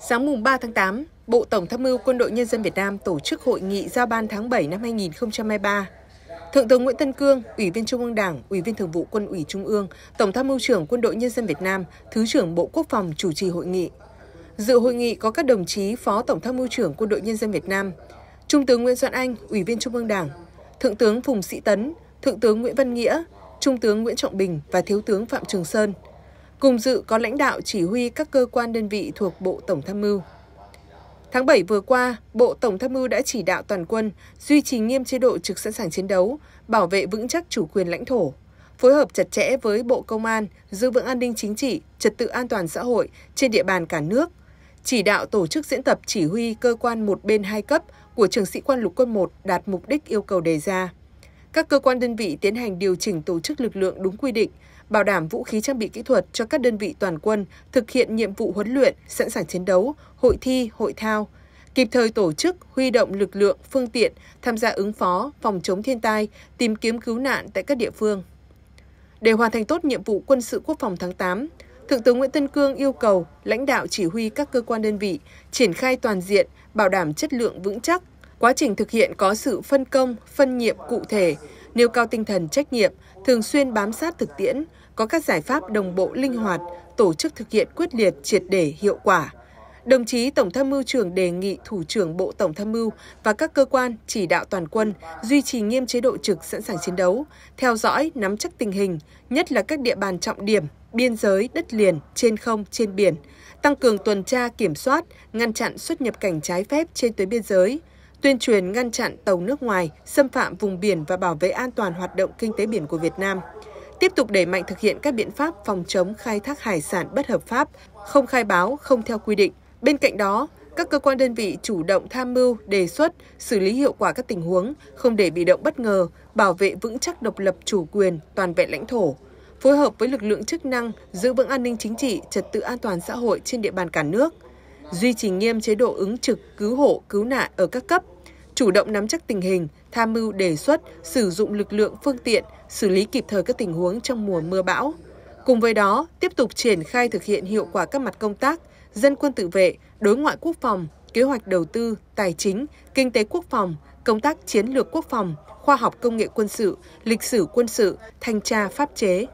Sáng mùng 3 tháng 8, Bộ Tổng tham mưu Quân đội Nhân dân Việt Nam tổ chức hội nghị giao ban tháng 7 năm 2023. Thượng tướng Nguyễn Tân Cương, Ủy viên Trung ương Đảng, Ủy viên Thường vụ Quân ủy Trung ương, Tổng tham mưu trưởng Quân đội Nhân dân Việt Nam, Thứ trưởng Bộ Quốc phòng chủ trì hội nghị. Dự hội nghị có các đồng chí Phó Tổng tham mưu trưởng Quân đội Nhân dân Việt Nam, Trung tướng Nguyễn Doãn Anh, Ủy viên Trung ương Đảng, Thượng tướng Phùng Sĩ Tấn, Thượng tướng Nguyễn Văn Nghĩa, Trung tướng Nguyễn Trọng Bình và Thiếu tướng Phạm Trường Sơn – Cùng dự có lãnh đạo chỉ huy các cơ quan đơn vị thuộc Bộ Tổng Tham mưu. Tháng 7 vừa qua, Bộ Tổng Tham mưu đã chỉ đạo toàn quân duy trì nghiêm chế độ trực sẵn sàng chiến đấu, bảo vệ vững chắc chủ quyền lãnh thổ, phối hợp chặt chẽ với Bộ Công an giữ vững an ninh chính trị, trật tự an toàn xã hội trên địa bàn cả nước, chỉ đạo tổ chức diễn tập chỉ huy cơ quan một bên hai cấp của trường sĩ quan lục quân 1 đạt mục đích yêu cầu đề ra. Các cơ quan đơn vị tiến hành điều chỉnh tổ chức lực lượng đúng quy định, bảo đảm vũ khí trang bị kỹ thuật cho các đơn vị toàn quân thực hiện nhiệm vụ huấn luyện, sẵn sàng chiến đấu, hội thi, hội thao, kịp thời tổ chức, huy động lực lượng, phương tiện tham gia ứng phó, phòng chống thiên tai, tìm kiếm cứu nạn tại các địa phương. Để hoàn thành tốt nhiệm vụ quân sự quốc phòng tháng 8, Thượng tướng Nguyễn Tân Cương yêu cầu lãnh đạo chỉ huy các cơ quan đơn vị triển khai toàn diện, bảo đảm chất lượng vững chắc, Quá trình thực hiện có sự phân công, phân nhiệm cụ thể, nêu cao tinh thần trách nhiệm, thường xuyên bám sát thực tiễn, có các giải pháp đồng bộ linh hoạt, tổ chức thực hiện quyết liệt, triệt để, hiệu quả. Đồng chí Tổng tham mưu trưởng đề nghị Thủ trưởng Bộ Tổng tham mưu và các cơ quan chỉ đạo toàn quân duy trì nghiêm chế độ trực sẵn sàng chiến đấu, theo dõi, nắm chắc tình hình, nhất là các địa bàn trọng điểm, biên giới, đất liền, trên không, trên biển, tăng cường tuần tra kiểm soát, ngăn chặn xuất nhập cảnh trái phép trên tuyến biên giới – tuyên truyền ngăn chặn tàu nước ngoài xâm phạm vùng biển và bảo vệ an toàn hoạt động kinh tế biển của Việt Nam. Tiếp tục đẩy mạnh thực hiện các biện pháp phòng chống khai thác hải sản bất hợp pháp, không khai báo, không theo quy định. Bên cạnh đó, các cơ quan đơn vị chủ động tham mưu, đề xuất, xử lý hiệu quả các tình huống, không để bị động bất ngờ, bảo vệ vững chắc độc lập chủ quyền, toàn vẹn lãnh thổ, phối hợp với lực lượng chức năng giữ vững an ninh chính trị, trật tự an toàn xã hội trên địa bàn cả nước, duy trì nghiêm chế độ ứng trực, cứu hộ, cứu nạn ở các cấp, chủ động nắm chắc tình hình, tham mưu đề xuất, sử dụng lực lượng phương tiện, xử lý kịp thời các tình huống trong mùa mưa bão. Cùng với đó, tiếp tục triển khai thực hiện hiệu quả các mặt công tác, dân quân tự vệ, đối ngoại quốc phòng, kế hoạch đầu tư, tài chính, kinh tế quốc phòng, công tác chiến lược quốc phòng, khoa học công nghệ quân sự, lịch sử quân sự, thanh tra pháp chế,